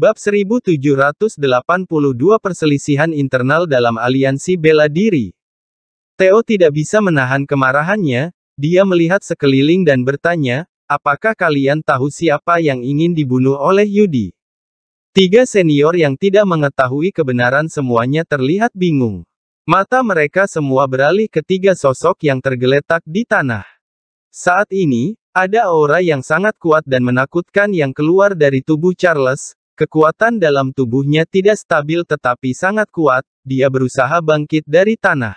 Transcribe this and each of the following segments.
Bab 1782 Perselisihan Internal dalam Aliansi Bela Diri Theo tidak bisa menahan kemarahannya, dia melihat sekeliling dan bertanya, apakah kalian tahu siapa yang ingin dibunuh oleh Yudi? Tiga senior yang tidak mengetahui kebenaran semuanya terlihat bingung. Mata mereka semua beralih ke tiga sosok yang tergeletak di tanah. Saat ini, ada aura yang sangat kuat dan menakutkan yang keluar dari tubuh Charles, Kekuatan dalam tubuhnya tidak stabil tetapi sangat kuat, dia berusaha bangkit dari tanah.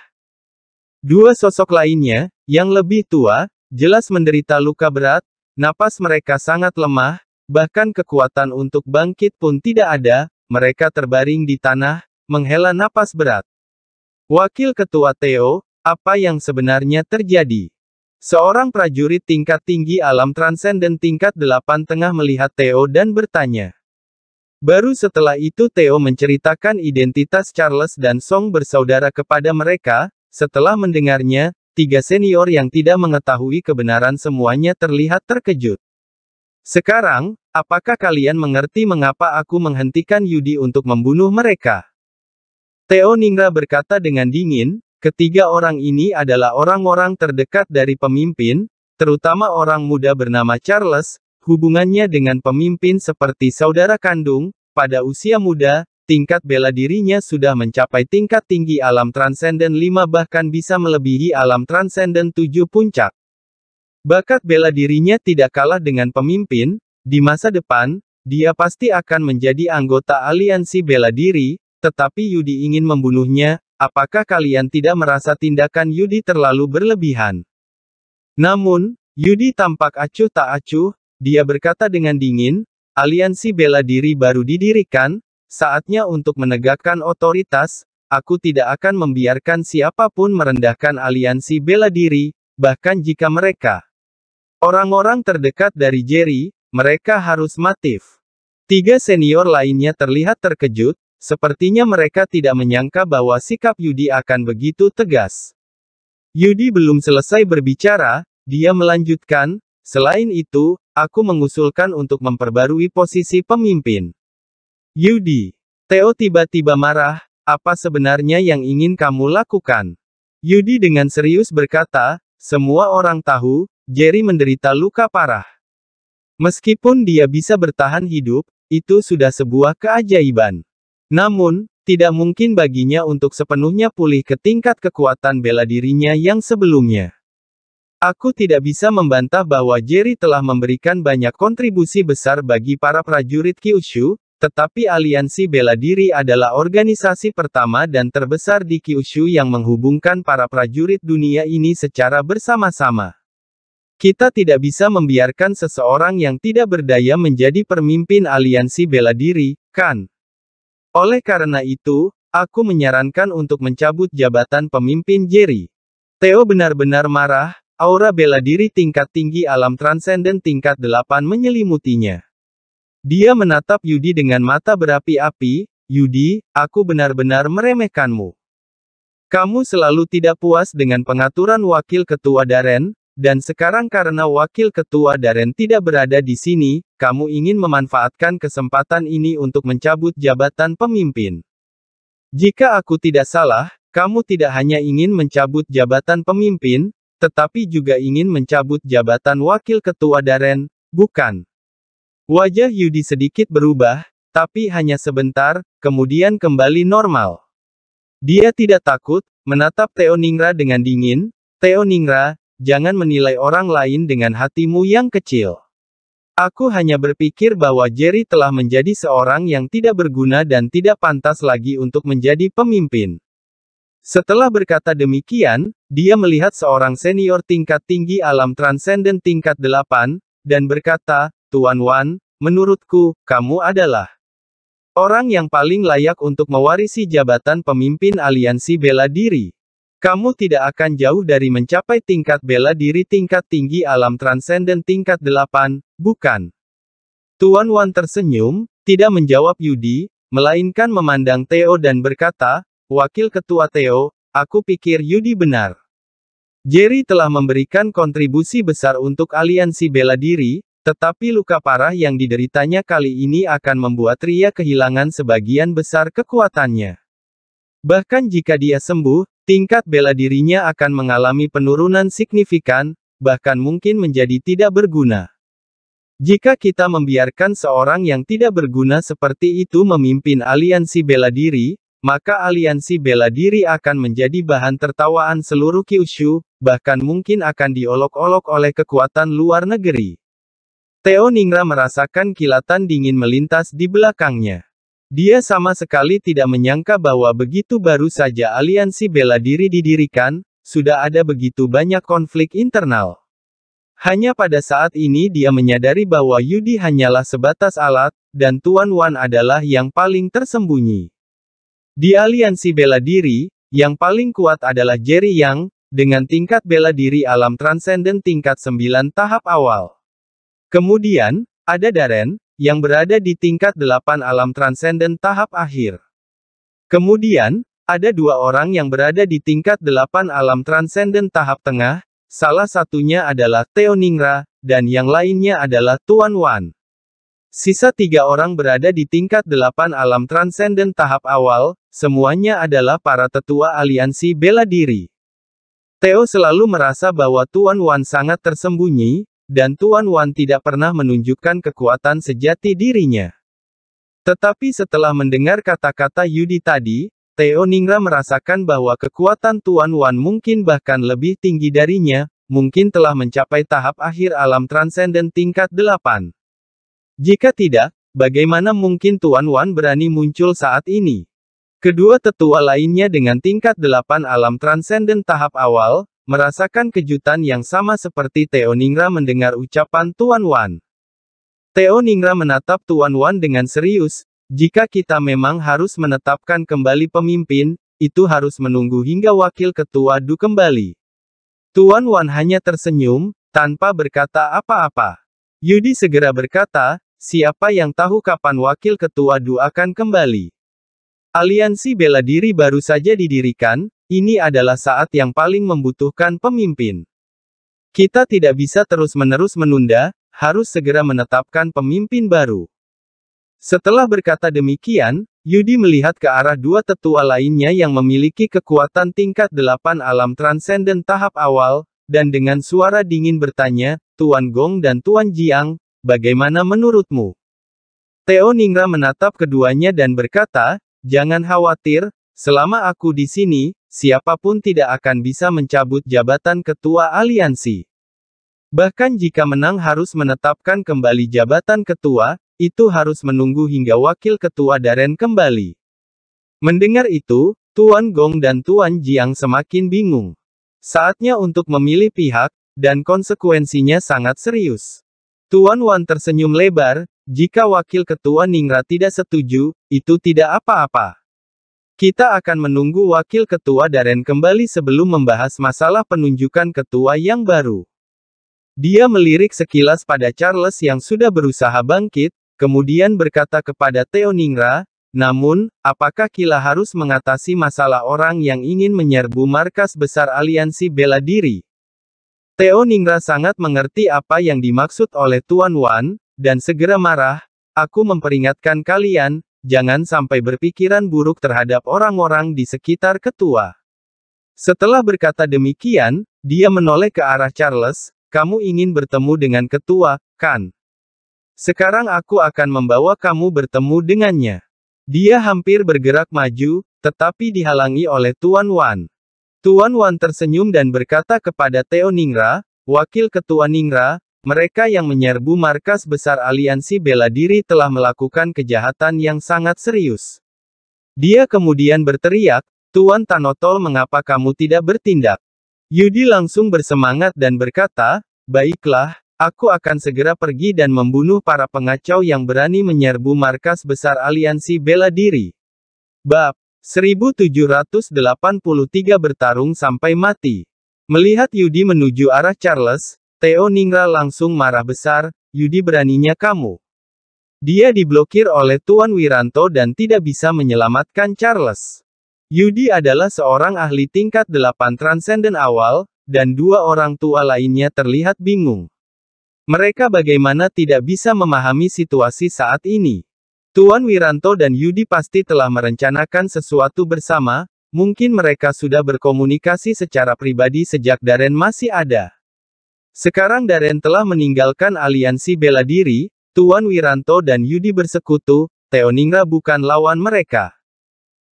Dua sosok lainnya, yang lebih tua, jelas menderita luka berat, napas mereka sangat lemah, bahkan kekuatan untuk bangkit pun tidak ada, mereka terbaring di tanah, menghela napas berat. Wakil Ketua Theo, apa yang sebenarnya terjadi? Seorang prajurit tingkat tinggi alam transenden tingkat 8 tengah melihat Theo dan bertanya. Baru setelah itu Theo menceritakan identitas Charles dan Song bersaudara kepada mereka, setelah mendengarnya, tiga senior yang tidak mengetahui kebenaran semuanya terlihat terkejut. Sekarang, apakah kalian mengerti mengapa aku menghentikan Yudi untuk membunuh mereka? Theo Ningra berkata dengan dingin, ketiga orang ini adalah orang-orang terdekat dari pemimpin, terutama orang muda bernama Charles, Hubungannya dengan pemimpin seperti saudara kandung, pada usia muda, tingkat bela dirinya sudah mencapai tingkat tinggi alam transenden 5 bahkan bisa melebihi alam transenden 7 puncak. Bakat bela dirinya tidak kalah dengan pemimpin, di masa depan, dia pasti akan menjadi anggota aliansi bela diri, tetapi Yudi ingin membunuhnya, apakah kalian tidak merasa tindakan Yudi terlalu berlebihan? Namun, Yudi tampak acuh tak acuh, dia berkata dengan dingin, aliansi bela diri baru didirikan, saatnya untuk menegakkan otoritas, aku tidak akan membiarkan siapapun merendahkan aliansi bela diri, bahkan jika mereka orang-orang terdekat dari Jerry, mereka harus matif. Tiga senior lainnya terlihat terkejut, sepertinya mereka tidak menyangka bahwa sikap Yudi akan begitu tegas. Yudi belum selesai berbicara, dia melanjutkan, Selain itu, aku mengusulkan untuk memperbarui posisi pemimpin. Yudi, Theo tiba-tiba marah, apa sebenarnya yang ingin kamu lakukan? Yudi dengan serius berkata, semua orang tahu, Jerry menderita luka parah. Meskipun dia bisa bertahan hidup, itu sudah sebuah keajaiban. Namun, tidak mungkin baginya untuk sepenuhnya pulih ke tingkat kekuatan bela dirinya yang sebelumnya. Aku tidak bisa membantah bahwa Jerry telah memberikan banyak kontribusi besar bagi para prajurit Kyushu, tetapi Aliansi Bela Diri adalah organisasi pertama dan terbesar di Kyushu yang menghubungkan para prajurit dunia ini secara bersama-sama. Kita tidak bisa membiarkan seseorang yang tidak berdaya menjadi pemimpin Aliansi Bela Diri, kan? Oleh karena itu, aku menyarankan untuk mencabut jabatan pemimpin Jerry. Theo benar-benar marah, Aura bela diri tingkat tinggi alam transenden tingkat delapan menyelimutinya. Dia menatap Yudi dengan mata berapi-api, Yudi, aku benar-benar meremehkanmu. Kamu selalu tidak puas dengan pengaturan wakil ketua Daren, dan sekarang karena wakil ketua Daren tidak berada di sini, kamu ingin memanfaatkan kesempatan ini untuk mencabut jabatan pemimpin. Jika aku tidak salah, kamu tidak hanya ingin mencabut jabatan pemimpin, tetapi juga ingin mencabut jabatan wakil ketua Daren, bukan? Wajah Yudi sedikit berubah, tapi hanya sebentar, kemudian kembali normal. Dia tidak takut, menatap Theo Ningra dengan dingin, Theo Ningra, jangan menilai orang lain dengan hatimu yang kecil. Aku hanya berpikir bahwa Jerry telah menjadi seorang yang tidak berguna dan tidak pantas lagi untuk menjadi pemimpin. Setelah berkata demikian, dia melihat seorang senior tingkat tinggi alam transenden tingkat delapan dan berkata, Tuan Wan, menurutku, kamu adalah orang yang paling layak untuk mewarisi jabatan pemimpin aliansi bela diri. Kamu tidak akan jauh dari mencapai tingkat bela diri tingkat tinggi alam transenden tingkat delapan, bukan? Tuan Wan tersenyum, tidak menjawab Yudi, melainkan memandang Theo dan berkata, Wakil Ketua Theo, aku pikir Yudi benar. Jerry telah memberikan kontribusi besar untuk aliansi bela diri, tetapi luka parah yang dideritanya kali ini akan membuat Ria kehilangan sebagian besar kekuatannya. Bahkan jika dia sembuh, tingkat bela dirinya akan mengalami penurunan signifikan, bahkan mungkin menjadi tidak berguna. Jika kita membiarkan seorang yang tidak berguna seperti itu memimpin aliansi bela diri, maka aliansi bela diri akan menjadi bahan tertawaan seluruh Kyushu, bahkan mungkin akan diolok-olok oleh kekuatan luar negeri. Teo Ningra merasakan kilatan dingin melintas di belakangnya. Dia sama sekali tidak menyangka bahwa begitu baru saja aliansi bela diri didirikan, sudah ada begitu banyak konflik internal. Hanya pada saat ini dia menyadari bahwa Yudi hanyalah sebatas alat, dan Tuan Wan adalah yang paling tersembunyi. Di aliansi bela diri, yang paling kuat adalah Jerry Yang, dengan tingkat bela diri alam transenden tingkat 9 tahap awal. Kemudian, ada Darren yang berada di tingkat 8 alam transenden tahap akhir. Kemudian, ada dua orang yang berada di tingkat 8 alam transenden tahap tengah, salah satunya adalah Teoningra dan yang lainnya adalah Tuan Wan. Sisa tiga orang berada di tingkat delapan alam transenden tahap awal, semuanya adalah para tetua aliansi bela diri. Theo selalu merasa bahwa Tuan Wan sangat tersembunyi, dan Tuan Wan tidak pernah menunjukkan kekuatan sejati dirinya. Tetapi setelah mendengar kata-kata Yudi tadi, Theo Ningra merasakan bahwa kekuatan Tuan Wan mungkin bahkan lebih tinggi darinya, mungkin telah mencapai tahap akhir alam transenden tingkat delapan. Jika tidak, bagaimana mungkin Tuan Wan berani muncul saat ini? Kedua tetua lainnya dengan tingkat delapan alam transenden tahap awal, merasakan kejutan yang sama seperti Teo Ningra mendengar ucapan Tuan Wan. Teo Ningra menatap Tuan Wan dengan serius, jika kita memang harus menetapkan kembali pemimpin, itu harus menunggu hingga wakil ketua Du kembali. Tuan Wan hanya tersenyum, tanpa berkata apa-apa. Yudi segera berkata, Siapa yang tahu kapan wakil ketua DU akan kembali? Aliansi bela diri baru saja didirikan, ini adalah saat yang paling membutuhkan pemimpin. Kita tidak bisa terus-menerus menunda, harus segera menetapkan pemimpin baru. Setelah berkata demikian, Yudi melihat ke arah dua tetua lainnya yang memiliki kekuatan tingkat delapan alam transenden tahap awal, dan dengan suara dingin bertanya, Tuan Gong dan Tuan Jiang, bagaimana menurutmu? Teo Ningra menatap keduanya dan berkata, jangan khawatir, selama aku di sini, siapapun tidak akan bisa mencabut jabatan ketua aliansi. Bahkan jika menang harus menetapkan kembali jabatan ketua, itu harus menunggu hingga wakil ketua Daren kembali. Mendengar itu, Tuan Gong dan Tuan Jiang semakin bingung. Saatnya untuk memilih pihak, dan konsekuensinya sangat serius. Tuan Wan tersenyum lebar, jika Wakil Ketua Ningra tidak setuju, itu tidak apa-apa. Kita akan menunggu Wakil Ketua Daren kembali sebelum membahas masalah penunjukan ketua yang baru. Dia melirik sekilas pada Charles yang sudah berusaha bangkit, kemudian berkata kepada Theo Ningra, namun, apakah Kila harus mengatasi masalah orang yang ingin menyerbu markas besar aliansi bela diri? Teo Ningra sangat mengerti apa yang dimaksud oleh Tuan Wan, dan segera marah, aku memperingatkan kalian, jangan sampai berpikiran buruk terhadap orang-orang di sekitar ketua. Setelah berkata demikian, dia menoleh ke arah Charles, kamu ingin bertemu dengan ketua, kan? Sekarang aku akan membawa kamu bertemu dengannya. Dia hampir bergerak maju, tetapi dihalangi oleh Tuan Wan. Tuan Wan tersenyum dan berkata kepada Theo Ningra, Wakil Ketua Ningra, mereka yang menyerbu markas besar aliansi bela diri telah melakukan kejahatan yang sangat serius. Dia kemudian berteriak, Tuan Tanotol mengapa kamu tidak bertindak? Yudi langsung bersemangat dan berkata, Baiklah, aku akan segera pergi dan membunuh para pengacau yang berani menyerbu markas besar aliansi bela diri. Bab 1783 bertarung sampai mati. Melihat Yudi menuju arah Charles, Theo Ningra langsung marah besar, Yudi beraninya kamu. Dia diblokir oleh Tuan Wiranto dan tidak bisa menyelamatkan Charles. Yudi adalah seorang ahli tingkat 8 transenden awal, dan dua orang tua lainnya terlihat bingung. Mereka bagaimana tidak bisa memahami situasi saat ini. Tuan Wiranto dan Yudi pasti telah merencanakan sesuatu bersama, mungkin mereka sudah berkomunikasi secara pribadi sejak Daren masih ada. Sekarang Daren telah meninggalkan aliansi bela diri, Tuan Wiranto dan Yudi bersekutu, Teoningra bukan lawan mereka.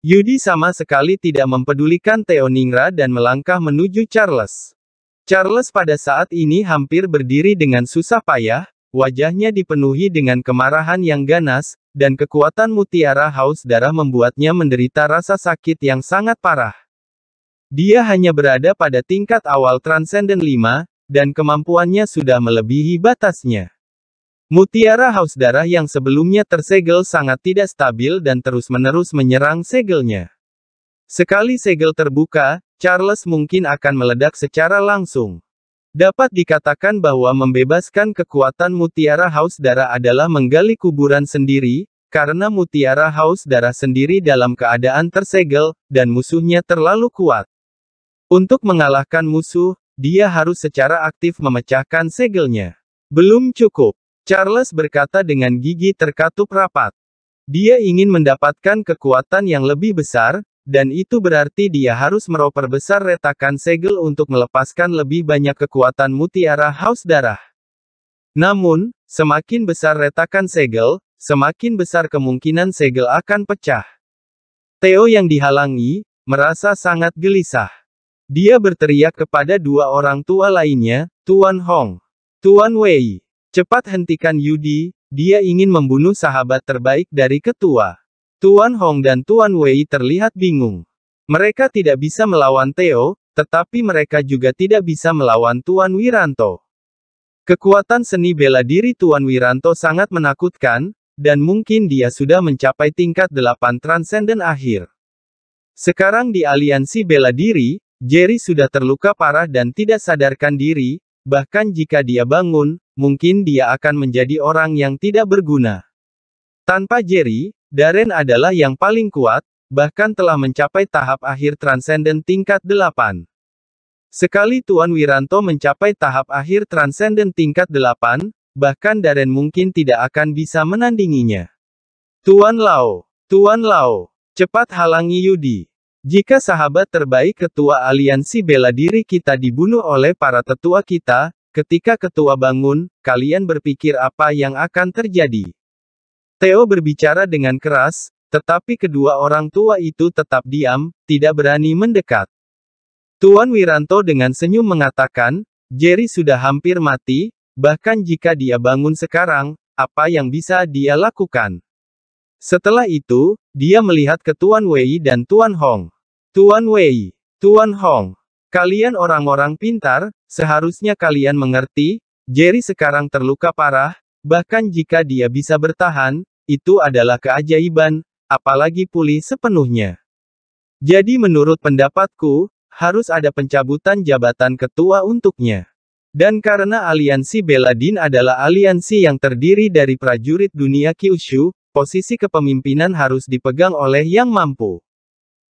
Yudi sama sekali tidak mempedulikan Teoningra dan melangkah menuju Charles. Charles pada saat ini hampir berdiri dengan susah payah, wajahnya dipenuhi dengan kemarahan yang ganas, dan kekuatan mutiara haus darah membuatnya menderita rasa sakit yang sangat parah. Dia hanya berada pada tingkat awal Transcendent 5, dan kemampuannya sudah melebihi batasnya. Mutiara haus darah yang sebelumnya tersegel sangat tidak stabil dan terus-menerus menyerang segelnya. Sekali segel terbuka, Charles mungkin akan meledak secara langsung. Dapat dikatakan bahwa membebaskan kekuatan mutiara haus darah adalah menggali kuburan sendiri, karena mutiara haus darah sendiri dalam keadaan tersegel, dan musuhnya terlalu kuat. Untuk mengalahkan musuh, dia harus secara aktif memecahkan segelnya. Belum cukup, Charles berkata dengan gigi terkatup rapat. Dia ingin mendapatkan kekuatan yang lebih besar, dan itu berarti dia harus meroper besar retakan segel untuk melepaskan lebih banyak kekuatan mutiara haus darah. Namun, semakin besar retakan segel, semakin besar kemungkinan segel akan pecah. Theo yang dihalangi, merasa sangat gelisah. Dia berteriak kepada dua orang tua lainnya, Tuan Hong, Tuan Wei. Cepat hentikan Yudi, dia ingin membunuh sahabat terbaik dari ketua. Tuan Hong dan Tuan Wei terlihat bingung. Mereka tidak bisa melawan Theo, tetapi mereka juga tidak bisa melawan Tuan Wiranto. Kekuatan seni bela diri Tuan Wiranto sangat menakutkan, dan mungkin dia sudah mencapai tingkat 8 transenden akhir. Sekarang di aliansi bela diri, Jerry sudah terluka parah dan tidak sadarkan diri, bahkan jika dia bangun, mungkin dia akan menjadi orang yang tidak berguna. Tanpa Jerry, Daren adalah yang paling kuat, bahkan telah mencapai tahap akhir transenden tingkat 8. Sekali Tuan Wiranto mencapai tahap akhir transenden tingkat 8, bahkan Daren mungkin tidak akan bisa menandinginya. Tuan Lao, Tuan Lao, cepat halangi Yudi. Jika sahabat terbaik ketua aliansi bela diri kita dibunuh oleh para tetua kita, ketika ketua bangun, kalian berpikir apa yang akan terjadi. Theo berbicara dengan keras, tetapi kedua orang tua itu tetap diam, tidak berani mendekat. Tuan Wiranto dengan senyum mengatakan, Jerry sudah hampir mati, bahkan jika dia bangun sekarang, apa yang bisa dia lakukan? Setelah itu, dia melihat ke Tuan Wei dan Tuan Hong. Tuan Wei, Tuan Hong, kalian orang-orang pintar, seharusnya kalian mengerti, Jerry sekarang terluka parah, bahkan jika dia bisa bertahan, itu adalah keajaiban, apalagi pulih sepenuhnya. Jadi menurut pendapatku, harus ada pencabutan jabatan ketua untuknya. Dan karena aliansi Beladin adalah aliansi yang terdiri dari prajurit dunia Kyushu, posisi kepemimpinan harus dipegang oleh yang mampu.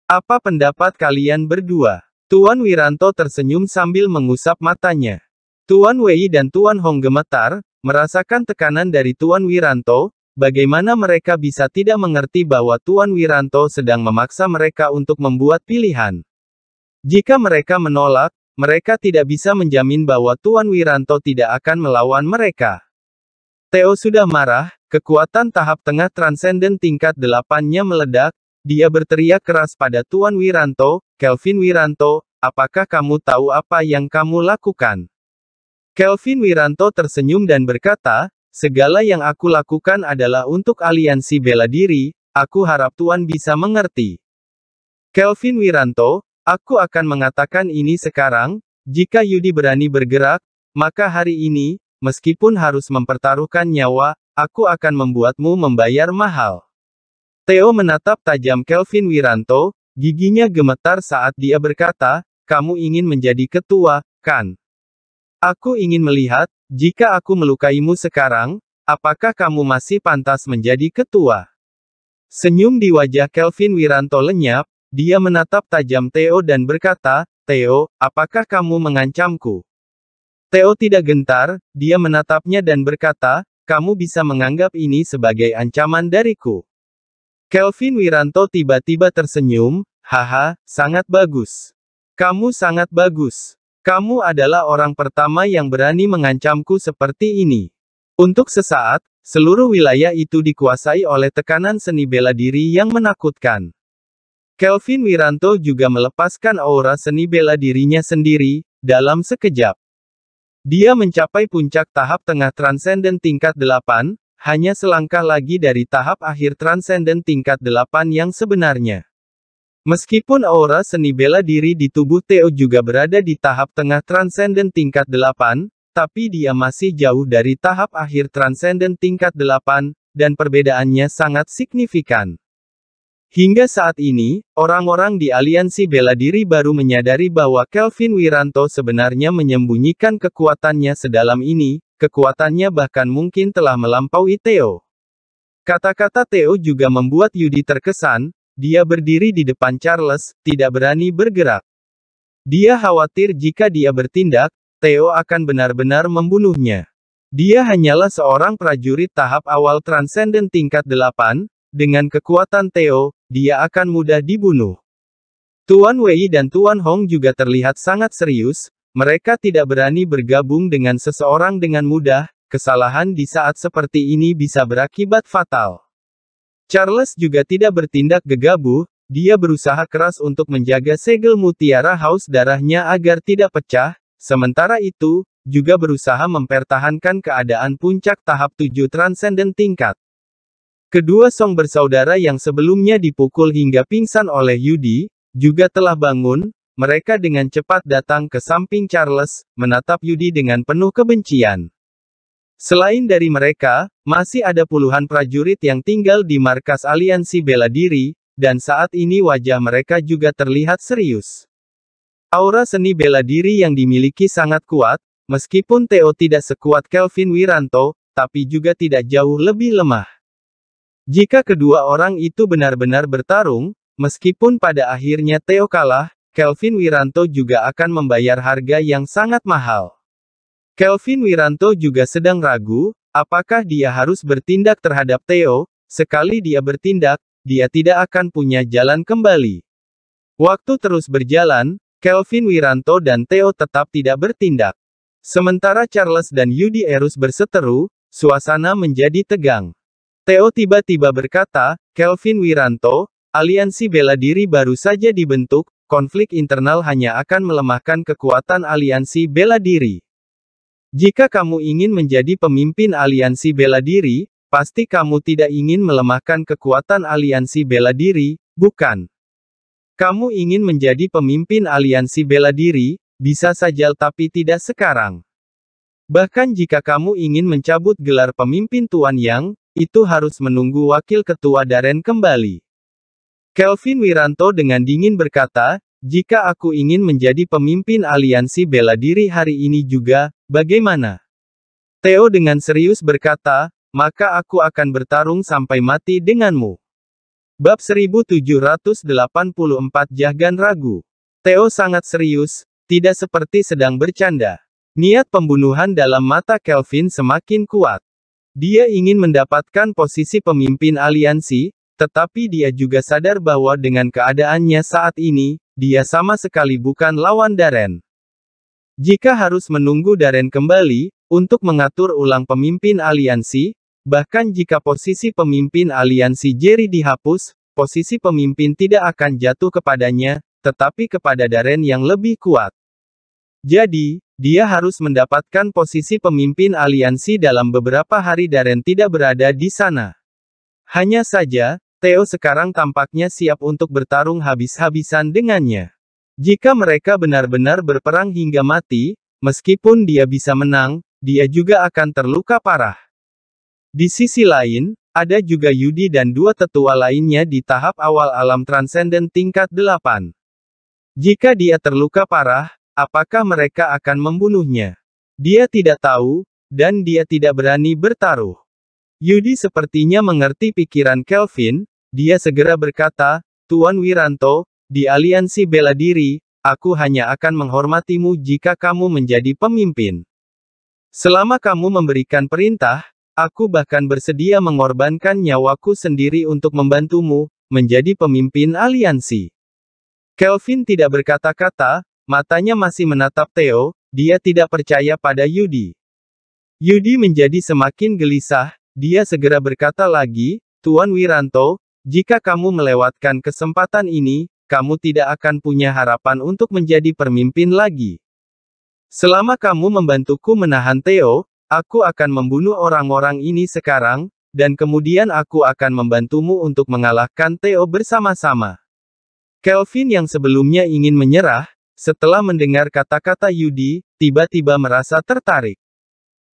Apa pendapat kalian berdua? Tuan Wiranto tersenyum sambil mengusap matanya. Tuan Wei dan Tuan Hong gemetar, merasakan tekanan dari Tuan Wiranto, Bagaimana mereka bisa tidak mengerti bahwa Tuan Wiranto sedang memaksa mereka untuk membuat pilihan? Jika mereka menolak, mereka tidak bisa menjamin bahwa Tuan Wiranto tidak akan melawan mereka. Theo sudah marah, kekuatan tahap tengah transenden tingkat delapannya meledak, dia berteriak keras pada Tuan Wiranto, Kelvin Wiranto, apakah kamu tahu apa yang kamu lakukan? Kelvin Wiranto tersenyum dan berkata, Segala yang aku lakukan adalah untuk aliansi bela diri, aku harap tuan bisa mengerti. Kelvin Wiranto, aku akan mengatakan ini sekarang, jika Yudi berani bergerak, maka hari ini, meskipun harus mempertaruhkan nyawa, aku akan membuatmu membayar mahal. Theo menatap tajam Kelvin Wiranto, giginya gemetar saat dia berkata, kamu ingin menjadi ketua, kan? Aku ingin melihat, jika aku melukaimu sekarang, apakah kamu masih pantas menjadi ketua? Senyum di wajah Kelvin Wiranto lenyap, dia menatap tajam Theo dan berkata, Theo, apakah kamu mengancamku? Theo tidak gentar, dia menatapnya dan berkata, kamu bisa menganggap ini sebagai ancaman dariku. Kelvin Wiranto tiba-tiba tersenyum, haha, sangat bagus. Kamu sangat bagus. Kamu adalah orang pertama yang berani mengancamku seperti ini. Untuk sesaat, seluruh wilayah itu dikuasai oleh tekanan seni bela diri yang menakutkan. Kelvin Wiranto juga melepaskan aura seni bela dirinya sendiri, dalam sekejap. Dia mencapai puncak tahap tengah transenden tingkat 8, hanya selangkah lagi dari tahap akhir transenden tingkat 8 yang sebenarnya. Meskipun aura seni bela diri di tubuh Teo juga berada di tahap tengah transenden tingkat 8, tapi dia masih jauh dari tahap akhir transenden tingkat 8, dan perbedaannya sangat signifikan. Hingga saat ini, orang-orang di aliansi bela diri baru menyadari bahwa Kelvin Wiranto sebenarnya menyembunyikan kekuatannya sedalam ini, kekuatannya bahkan mungkin telah melampaui Teo. Kata-kata Teo juga membuat Yudi terkesan, dia berdiri di depan Charles, tidak berani bergerak. Dia khawatir jika dia bertindak, Theo akan benar-benar membunuhnya. Dia hanyalah seorang prajurit tahap awal Transcendent tingkat 8, dengan kekuatan Theo, dia akan mudah dibunuh. Tuan Wei dan Tuan Hong juga terlihat sangat serius, mereka tidak berani bergabung dengan seseorang dengan mudah, kesalahan di saat seperti ini bisa berakibat fatal. Charles juga tidak bertindak gegabah, dia berusaha keras untuk menjaga segel mutiara haus darahnya agar tidak pecah, sementara itu, juga berusaha mempertahankan keadaan puncak tahap 7 transenden tingkat. Kedua Song bersaudara yang sebelumnya dipukul hingga pingsan oleh Yudi, juga telah bangun, mereka dengan cepat datang ke samping Charles, menatap Yudi dengan penuh kebencian. Selain dari mereka, masih ada puluhan prajurit yang tinggal di markas aliansi bela diri, dan saat ini wajah mereka juga terlihat serius. Aura seni bela diri yang dimiliki sangat kuat, meskipun Theo tidak sekuat Kelvin Wiranto, tapi juga tidak jauh lebih lemah. Jika kedua orang itu benar-benar bertarung, meskipun pada akhirnya Theo kalah, Kelvin Wiranto juga akan membayar harga yang sangat mahal. Kelvin Wiranto juga sedang ragu, apakah dia harus bertindak terhadap Theo, sekali dia bertindak, dia tidak akan punya jalan kembali. Waktu terus berjalan, Kelvin Wiranto dan Theo tetap tidak bertindak. Sementara Charles dan Yudi Erus berseteru, suasana menjadi tegang. Theo tiba-tiba berkata, Kelvin Wiranto, aliansi bela diri baru saja dibentuk, konflik internal hanya akan melemahkan kekuatan aliansi bela diri. Jika kamu ingin menjadi pemimpin aliansi bela diri, pasti kamu tidak ingin melemahkan kekuatan aliansi bela diri, bukan? Kamu ingin menjadi pemimpin aliansi bela diri, bisa saja tapi tidak sekarang. Bahkan jika kamu ingin mencabut gelar pemimpin Tuan Yang, itu harus menunggu Wakil Ketua Daren kembali. Kelvin Wiranto dengan dingin berkata, jika aku ingin menjadi pemimpin aliansi bela diri hari ini juga, Bagaimana? Theo dengan serius berkata, maka aku akan bertarung sampai mati denganmu. Bab 1784 Jahgan Ragu. Theo sangat serius, tidak seperti sedang bercanda. Niat pembunuhan dalam mata Kelvin semakin kuat. Dia ingin mendapatkan posisi pemimpin aliansi, tetapi dia juga sadar bahwa dengan keadaannya saat ini, dia sama sekali bukan lawan Darren. Jika harus menunggu Daren kembali, untuk mengatur ulang pemimpin aliansi, bahkan jika posisi pemimpin aliansi Jerry dihapus, posisi pemimpin tidak akan jatuh kepadanya, tetapi kepada Daren yang lebih kuat. Jadi, dia harus mendapatkan posisi pemimpin aliansi dalam beberapa hari Daren tidak berada di sana. Hanya saja, Theo sekarang tampaknya siap untuk bertarung habis-habisan dengannya. Jika mereka benar-benar berperang hingga mati, meskipun dia bisa menang, dia juga akan terluka parah. Di sisi lain, ada juga Yudi dan dua tetua lainnya di tahap awal alam transenden tingkat 8. Jika dia terluka parah, apakah mereka akan membunuhnya? Dia tidak tahu, dan dia tidak berani bertaruh. Yudi sepertinya mengerti pikiran Kelvin, dia segera berkata, Tuan Wiranto, di aliansi bela diri, aku hanya akan menghormatimu jika kamu menjadi pemimpin. Selama kamu memberikan perintah, aku bahkan bersedia mengorbankan nyawaku sendiri untuk membantumu menjadi pemimpin aliansi. Kelvin tidak berkata-kata, matanya masih menatap Theo, dia tidak percaya pada Yudi. Yudi menjadi semakin gelisah, dia segera berkata lagi, Tuan Wiranto, jika kamu melewatkan kesempatan ini, kamu tidak akan punya harapan untuk menjadi pemimpin lagi. Selama kamu membantuku menahan Theo, aku akan membunuh orang-orang ini sekarang, dan kemudian aku akan membantumu untuk mengalahkan Theo bersama-sama. Kelvin yang sebelumnya ingin menyerah, setelah mendengar kata-kata Yudi, tiba-tiba merasa tertarik.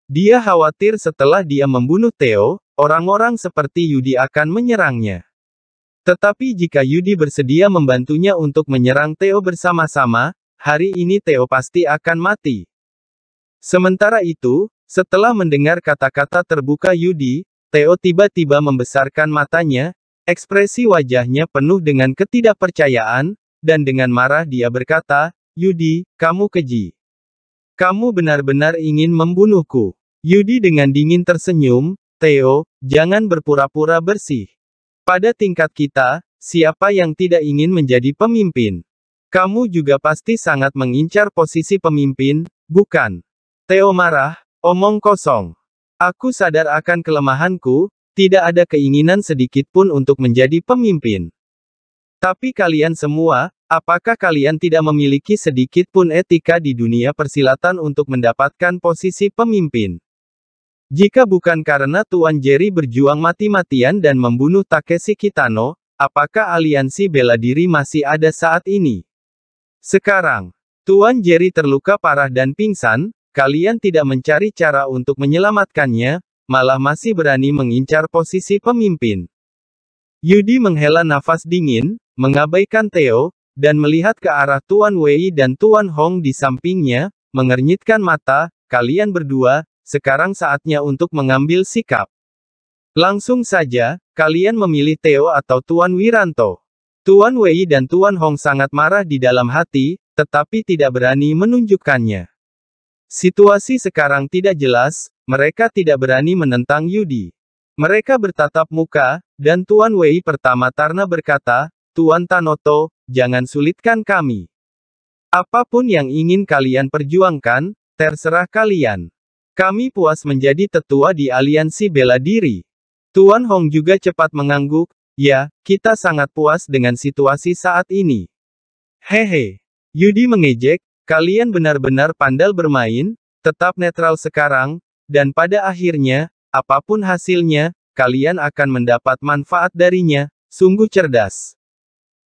Dia khawatir setelah dia membunuh Theo, orang-orang seperti Yudi akan menyerangnya. Tetapi jika Yudi bersedia membantunya untuk menyerang Theo bersama-sama, hari ini Theo pasti akan mati. Sementara itu, setelah mendengar kata-kata terbuka Yudi, Theo tiba-tiba membesarkan matanya, ekspresi wajahnya penuh dengan ketidakpercayaan, dan dengan marah dia berkata, Yudi, kamu keji. Kamu benar-benar ingin membunuhku. Yudi dengan dingin tersenyum, Theo, jangan berpura-pura bersih. Pada tingkat kita, siapa yang tidak ingin menjadi pemimpin? Kamu juga pasti sangat mengincar posisi pemimpin, bukan? Theo marah, omong kosong. Aku sadar akan kelemahanku, tidak ada keinginan sedikit pun untuk menjadi pemimpin. Tapi kalian semua, apakah kalian tidak memiliki sedikit pun etika di dunia persilatan untuk mendapatkan posisi pemimpin? Jika bukan karena Tuan Jerry berjuang mati-matian dan membunuh Takeshi Kitano, apakah aliansi bela diri masih ada saat ini? Sekarang, Tuan Jerry terluka parah dan pingsan, kalian tidak mencari cara untuk menyelamatkannya, malah masih berani mengincar posisi pemimpin. Yudi menghela nafas dingin, mengabaikan Theo, dan melihat ke arah Tuan Wei dan Tuan Hong di sampingnya, mengernyitkan mata, kalian berdua, sekarang saatnya untuk mengambil sikap. Langsung saja, kalian memilih Theo atau Tuan Wiranto. Tuan Wei dan Tuan Hong sangat marah di dalam hati, tetapi tidak berani menunjukkannya. Situasi sekarang tidak jelas, mereka tidak berani menentang Yudi. Mereka bertatap muka, dan Tuan Wei pertama Tarna berkata, Tuan Tanoto, jangan sulitkan kami. Apapun yang ingin kalian perjuangkan, terserah kalian. Kami puas menjadi tetua di aliansi bela diri. Tuan Hong juga cepat mengangguk, ya, kita sangat puas dengan situasi saat ini. Hehe. Yudi mengejek, kalian benar-benar pandal bermain, tetap netral sekarang, dan pada akhirnya, apapun hasilnya, kalian akan mendapat manfaat darinya, sungguh cerdas.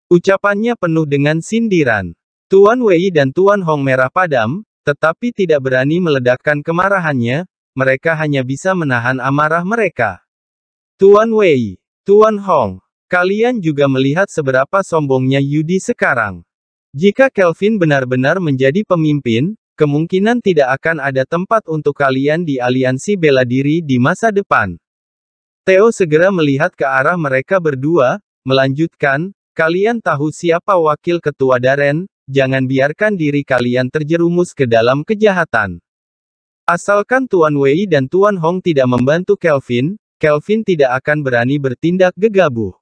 Ucapannya penuh dengan sindiran. Tuan Wei dan Tuan Hong merah padam, tetapi tidak berani meledakkan kemarahannya, mereka hanya bisa menahan amarah mereka. Tuan Wei, Tuan Hong, kalian juga melihat seberapa sombongnya Yudi sekarang. Jika Kelvin benar-benar menjadi pemimpin, kemungkinan tidak akan ada tempat untuk kalian di aliansi bela diri di masa depan. Theo segera melihat ke arah mereka berdua, melanjutkan, kalian tahu siapa wakil ketua Daren, jangan biarkan diri kalian terjerumus ke dalam kejahatan. Asalkan Tuan Wei dan Tuan Hong tidak membantu Kelvin, Kelvin tidak akan berani bertindak gegabah.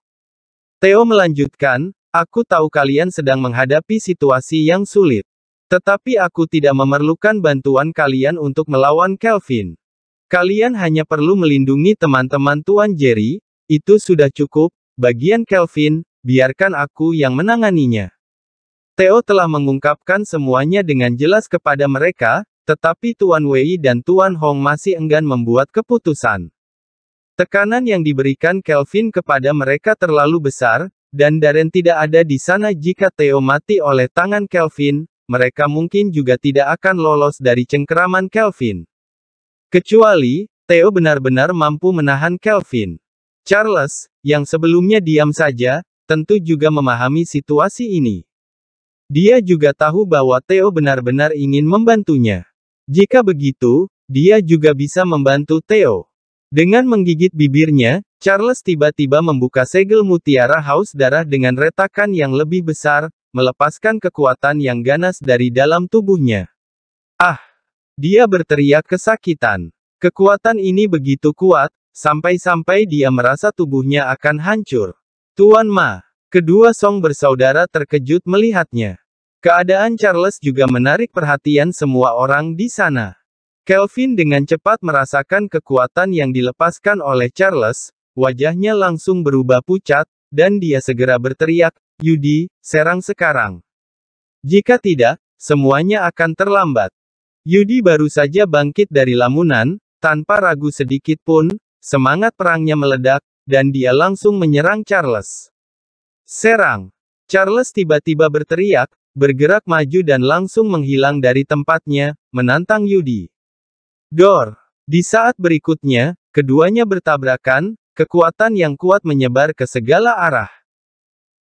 Theo melanjutkan, aku tahu kalian sedang menghadapi situasi yang sulit. Tetapi aku tidak memerlukan bantuan kalian untuk melawan Kelvin. Kalian hanya perlu melindungi teman-teman Tuan Jerry, itu sudah cukup, bagian Kelvin, biarkan aku yang menanganinya. Teo telah mengungkapkan semuanya dengan jelas kepada mereka, tetapi Tuan Wei dan Tuan Hong masih enggan membuat keputusan. Tekanan yang diberikan Kelvin kepada mereka terlalu besar, dan Darren tidak ada di sana jika Teo mati oleh tangan Kelvin, mereka mungkin juga tidak akan lolos dari cengkeraman Kelvin. Kecuali, Teo benar-benar mampu menahan Kelvin. Charles, yang sebelumnya diam saja, tentu juga memahami situasi ini. Dia juga tahu bahwa Theo benar-benar ingin membantunya. Jika begitu, dia juga bisa membantu Theo. Dengan menggigit bibirnya, Charles tiba-tiba membuka segel mutiara haus darah dengan retakan yang lebih besar, melepaskan kekuatan yang ganas dari dalam tubuhnya. Ah! Dia berteriak kesakitan. Kekuatan ini begitu kuat, sampai-sampai dia merasa tubuhnya akan hancur. Tuan Ma, Kedua Song bersaudara terkejut melihatnya. Keadaan Charles juga menarik perhatian semua orang di sana. Kelvin dengan cepat merasakan kekuatan yang dilepaskan oleh Charles, wajahnya langsung berubah pucat, dan dia segera berteriak, Yudi, serang sekarang. Jika tidak, semuanya akan terlambat. Yudi baru saja bangkit dari lamunan, tanpa ragu sedikit pun, semangat perangnya meledak, dan dia langsung menyerang Charles. Serang. Charles tiba-tiba berteriak, bergerak maju dan langsung menghilang dari tempatnya, menantang Yudi. Dor. Di saat berikutnya, keduanya bertabrakan, kekuatan yang kuat menyebar ke segala arah.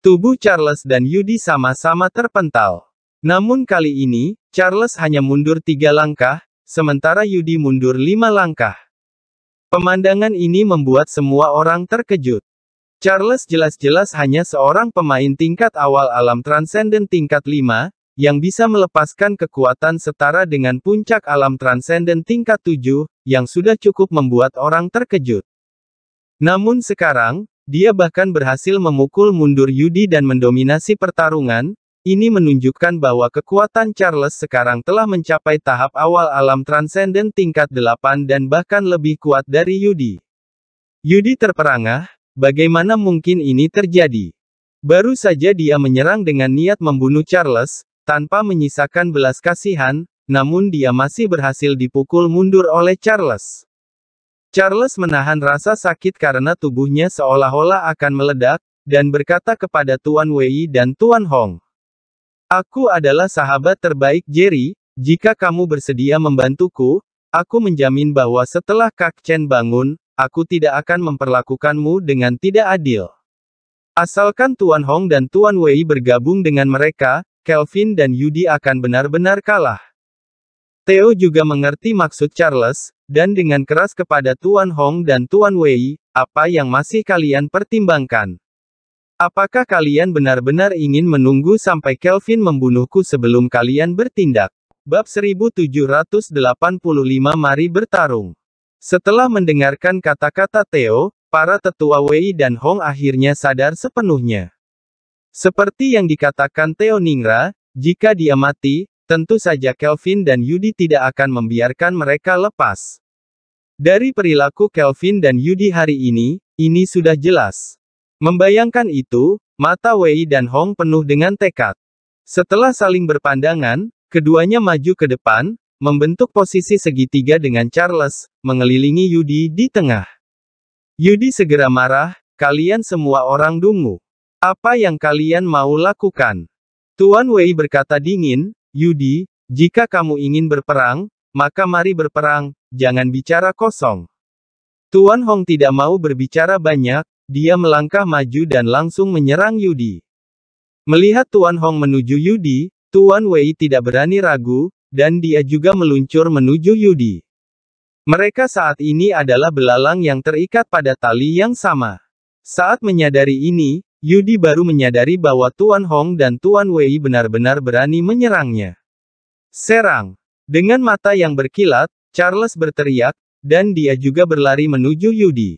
Tubuh Charles dan Yudi sama-sama terpental. Namun kali ini, Charles hanya mundur tiga langkah, sementara Yudi mundur lima langkah. Pemandangan ini membuat semua orang terkejut. Charles jelas-jelas hanya seorang pemain tingkat awal alam transenden tingkat 5, yang bisa melepaskan kekuatan setara dengan puncak alam transenden tingkat 7, yang sudah cukup membuat orang terkejut. Namun sekarang, dia bahkan berhasil memukul mundur Yudi dan mendominasi pertarungan, ini menunjukkan bahwa kekuatan Charles sekarang telah mencapai tahap awal alam transenden tingkat 8 dan bahkan lebih kuat dari Yudi. Yudi terperangah, Bagaimana mungkin ini terjadi? Baru saja dia menyerang dengan niat membunuh Charles, tanpa menyisakan belas kasihan, namun dia masih berhasil dipukul mundur oleh Charles. Charles menahan rasa sakit karena tubuhnya seolah-olah akan meledak, dan berkata kepada Tuan Wei dan Tuan Hong. Aku adalah sahabat terbaik Jerry, jika kamu bersedia membantuku, aku menjamin bahwa setelah Kak Chen bangun, Aku tidak akan memperlakukanmu dengan tidak adil. Asalkan Tuan Hong dan Tuan Wei bergabung dengan mereka, Kelvin dan Yudi akan benar-benar kalah. Theo juga mengerti maksud Charles, dan dengan keras kepada Tuan Hong dan Tuan Wei, apa yang masih kalian pertimbangkan? Apakah kalian benar-benar ingin menunggu sampai Kelvin membunuhku sebelum kalian bertindak? Bab 1785 Mari bertarung. Setelah mendengarkan kata-kata Theo, para tetua Wei dan Hong akhirnya sadar sepenuhnya. Seperti yang dikatakan Theo Ningra, jika dia mati, tentu saja Kelvin dan Yudi tidak akan membiarkan mereka lepas. Dari perilaku Kelvin dan Yudi hari ini, ini sudah jelas. Membayangkan itu, mata Wei dan Hong penuh dengan tekad. Setelah saling berpandangan, keduanya maju ke depan, membentuk posisi segitiga dengan Charles, mengelilingi Yudi di tengah. Yudi segera marah, kalian semua orang dungu. Apa yang kalian mau lakukan? Tuan Wei berkata dingin, Yudi, jika kamu ingin berperang, maka mari berperang, jangan bicara kosong. Tuan Hong tidak mau berbicara banyak, dia melangkah maju dan langsung menyerang Yudi. Melihat Tuan Hong menuju Yudi, Tuan Wei tidak berani ragu, dan dia juga meluncur menuju Yudi. Mereka saat ini adalah belalang yang terikat pada tali yang sama. Saat menyadari ini, Yudi baru menyadari bahwa Tuan Hong dan Tuan Wei benar-benar berani menyerangnya. Serang! Dengan mata yang berkilat, Charles berteriak, dan dia juga berlari menuju Yudi.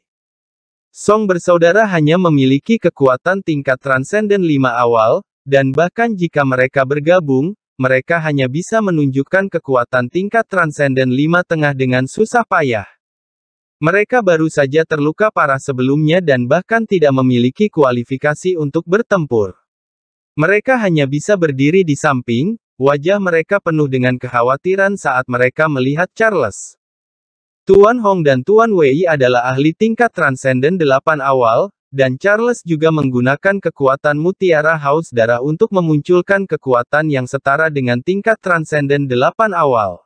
Song bersaudara hanya memiliki kekuatan tingkat transenden lima awal, dan bahkan jika mereka bergabung, mereka hanya bisa menunjukkan kekuatan tingkat transenden lima tengah dengan susah payah. Mereka baru saja terluka parah sebelumnya dan bahkan tidak memiliki kualifikasi untuk bertempur. Mereka hanya bisa berdiri di samping, wajah mereka penuh dengan kekhawatiran saat mereka melihat Charles. Tuan Hong dan Tuan Wei adalah ahli tingkat transenden delapan awal, dan Charles juga menggunakan kekuatan mutiara haus darah untuk memunculkan kekuatan yang setara dengan tingkat Transcendent 8 awal.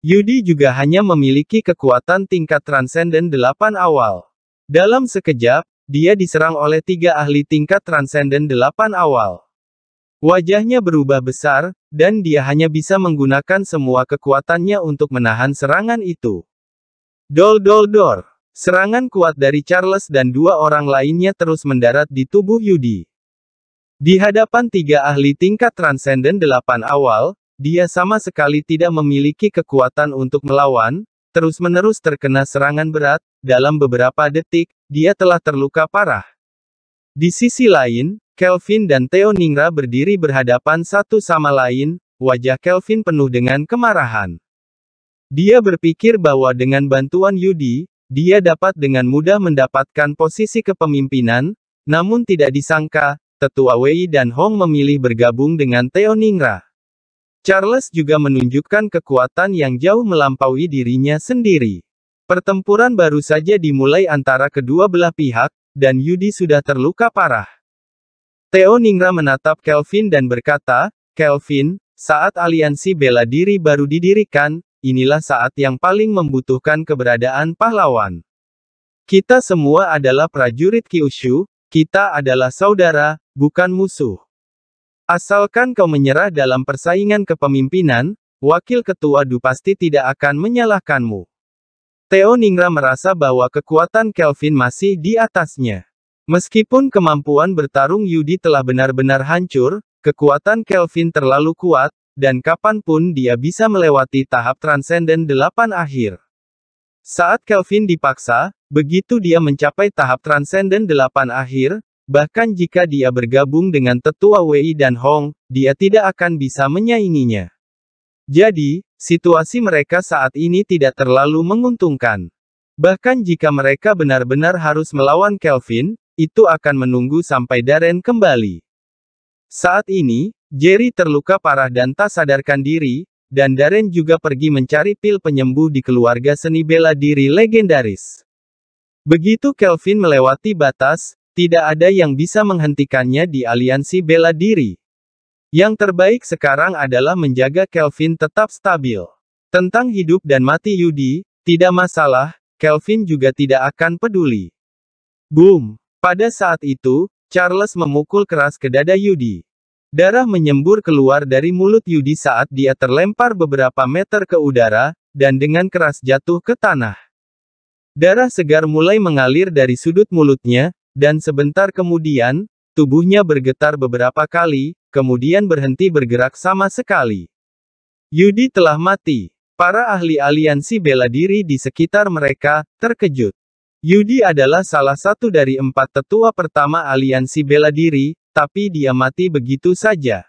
Yudi juga hanya memiliki kekuatan tingkat Transcendent 8 awal. Dalam sekejap, dia diserang oleh tiga ahli tingkat Transcendent 8 awal. Wajahnya berubah besar, dan dia hanya bisa menggunakan semua kekuatannya untuk menahan serangan itu. Dol dol dor. Serangan kuat dari Charles dan dua orang lainnya terus mendarat di tubuh Yudi. Di hadapan tiga ahli tingkat Transcendent delapan awal, dia sama sekali tidak memiliki kekuatan untuk melawan, terus-menerus terkena serangan berat, dalam beberapa detik, dia telah terluka parah. Di sisi lain, Kelvin dan Theo Ningra berdiri berhadapan satu sama lain, wajah Kelvin penuh dengan kemarahan. Dia berpikir bahwa dengan bantuan Yudi, dia dapat dengan mudah mendapatkan posisi kepemimpinan, namun tidak disangka, tetua Wei dan Hong memilih bergabung dengan Teo Ningra. Charles juga menunjukkan kekuatan yang jauh melampaui dirinya sendiri. Pertempuran baru saja dimulai antara kedua belah pihak, dan Yudi sudah terluka parah. Teo Ningra menatap Kelvin dan berkata, Kelvin, saat aliansi bela diri baru didirikan, inilah saat yang paling membutuhkan keberadaan pahlawan. Kita semua adalah prajurit Kyushu, kita adalah saudara, bukan musuh. Asalkan kau menyerah dalam persaingan kepemimpinan, wakil ketua Du pasti tidak akan menyalahkanmu. Teo Ningra merasa bahwa kekuatan Kelvin masih di atasnya. Meskipun kemampuan bertarung Yudi telah benar-benar hancur, kekuatan Kelvin terlalu kuat, dan kapanpun dia bisa melewati tahap transenden delapan akhir. Saat Kelvin dipaksa, begitu dia mencapai tahap transenden delapan akhir, bahkan jika dia bergabung dengan tetua Wei dan Hong, dia tidak akan bisa menyainginya. Jadi, situasi mereka saat ini tidak terlalu menguntungkan. Bahkan jika mereka benar-benar harus melawan Kelvin, itu akan menunggu sampai Darren kembali. Saat ini, Jerry terluka parah dan tak sadarkan diri, dan Darren juga pergi mencari pil penyembuh di keluarga seni bela diri legendaris. Begitu Kelvin melewati batas, tidak ada yang bisa menghentikannya di aliansi bela diri. Yang terbaik sekarang adalah menjaga Kelvin tetap stabil. Tentang hidup dan mati Yudi, tidak masalah, Kelvin juga tidak akan peduli. Boom! Pada saat itu, Charles memukul keras ke dada Yudi. Darah menyembur keluar dari mulut Yudi saat dia terlempar beberapa meter ke udara, dan dengan keras jatuh ke tanah. Darah segar mulai mengalir dari sudut mulutnya, dan sebentar kemudian, tubuhnya bergetar beberapa kali, kemudian berhenti bergerak sama sekali. Yudi telah mati. Para ahli aliansi bela diri di sekitar mereka, terkejut. Yudi adalah salah satu dari empat tetua pertama aliansi bela diri, tapi dia mati begitu saja.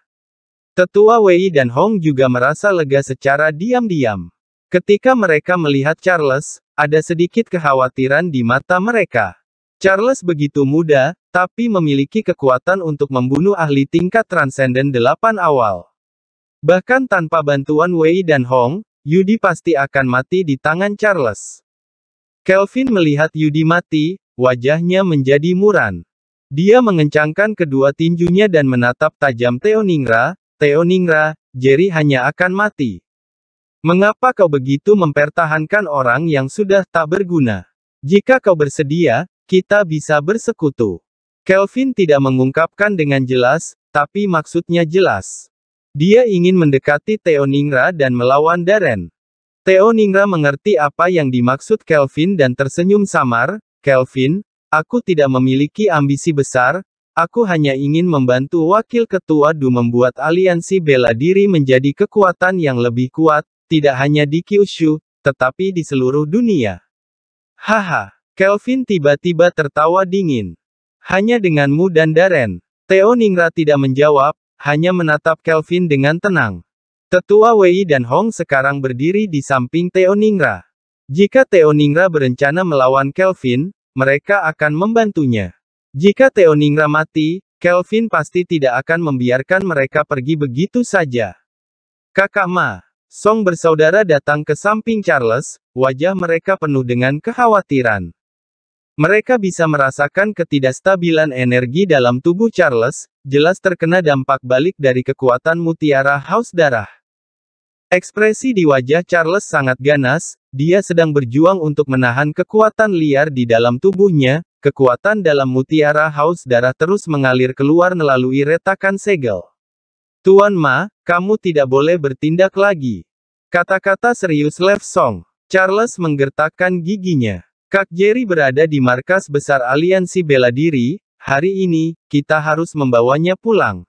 Tetua Wei dan Hong juga merasa lega secara diam-diam. Ketika mereka melihat Charles, ada sedikit kekhawatiran di mata mereka. Charles begitu muda, tapi memiliki kekuatan untuk membunuh ahli tingkat Transcendent delapan awal. Bahkan tanpa bantuan Wei dan Hong, Yudi pasti akan mati di tangan Charles. Kelvin melihat Yudi mati, wajahnya menjadi muran. Dia mengencangkan kedua tinjunya dan menatap tajam Teoningra, Teoningra, Jerry hanya akan mati. Mengapa kau begitu mempertahankan orang yang sudah tak berguna? Jika kau bersedia, kita bisa bersekutu. Kelvin tidak mengungkapkan dengan jelas, tapi maksudnya jelas. Dia ingin mendekati Teoningra dan melawan Darren. Theo Ningra mengerti apa yang dimaksud Kelvin dan tersenyum samar, Kelvin, aku tidak memiliki ambisi besar, aku hanya ingin membantu Wakil Ketua Du membuat aliansi bela diri menjadi kekuatan yang lebih kuat, tidak hanya di Kyushu, tetapi di seluruh dunia. Haha, Kelvin tiba-tiba tertawa dingin. Hanya denganmu dan Daren. Theo Ningra tidak menjawab, hanya menatap Kelvin dengan tenang. Tetua Wei dan Hong sekarang berdiri di samping Teo Ningra. Jika Teo Ningra berencana melawan Kelvin, mereka akan membantunya. Jika Teo Ningra mati, Kelvin pasti tidak akan membiarkan mereka pergi begitu saja. Kakak Ma, Song bersaudara datang ke samping Charles, wajah mereka penuh dengan kekhawatiran. Mereka bisa merasakan ketidakstabilan energi dalam tubuh Charles, jelas terkena dampak balik dari kekuatan mutiara haus darah. Ekspresi di wajah Charles sangat ganas, dia sedang berjuang untuk menahan kekuatan liar di dalam tubuhnya, kekuatan dalam mutiara haus darah terus mengalir keluar melalui retakan segel. Tuan Ma, kamu tidak boleh bertindak lagi. Kata-kata serius Lev Song. Charles menggertakkan giginya. Kak Jerry berada di markas besar aliansi bela diri, hari ini, kita harus membawanya pulang.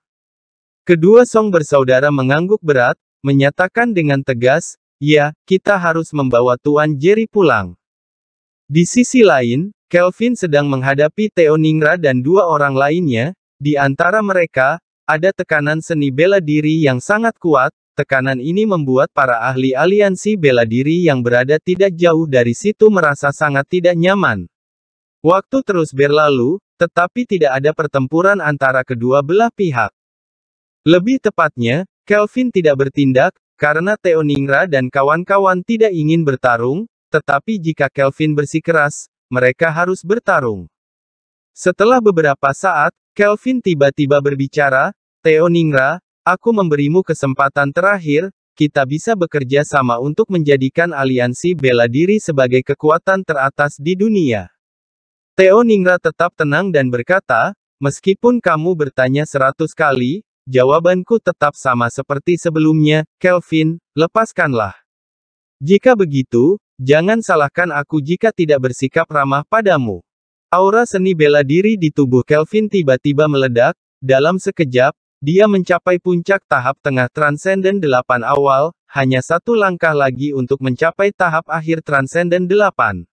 Kedua Song bersaudara mengangguk berat, menyatakan dengan tegas, ya, kita harus membawa Tuan Jerry pulang. Di sisi lain, Kelvin sedang menghadapi Theo Ningra dan dua orang lainnya, di antara mereka, ada tekanan seni bela diri yang sangat kuat, tekanan ini membuat para ahli aliansi bela diri yang berada tidak jauh dari situ merasa sangat tidak nyaman. Waktu terus berlalu, tetapi tidak ada pertempuran antara kedua belah pihak. Lebih tepatnya, Kelvin tidak bertindak, karena Ningra dan kawan-kawan tidak ingin bertarung, tetapi jika Kelvin bersikeras, mereka harus bertarung. Setelah beberapa saat, Kelvin tiba-tiba berbicara, Ningra, aku memberimu kesempatan terakhir, kita bisa bekerja sama untuk menjadikan aliansi bela diri sebagai kekuatan teratas di dunia. Ningra tetap tenang dan berkata, meskipun kamu bertanya seratus kali, Jawabanku tetap sama seperti sebelumnya, Kelvin, lepaskanlah. Jika begitu, jangan salahkan aku jika tidak bersikap ramah padamu. Aura seni bela diri di tubuh Kelvin tiba-tiba meledak, dalam sekejap, dia mencapai puncak tahap tengah Transcendent 8 awal, hanya satu langkah lagi untuk mencapai tahap akhir Transcendent 8.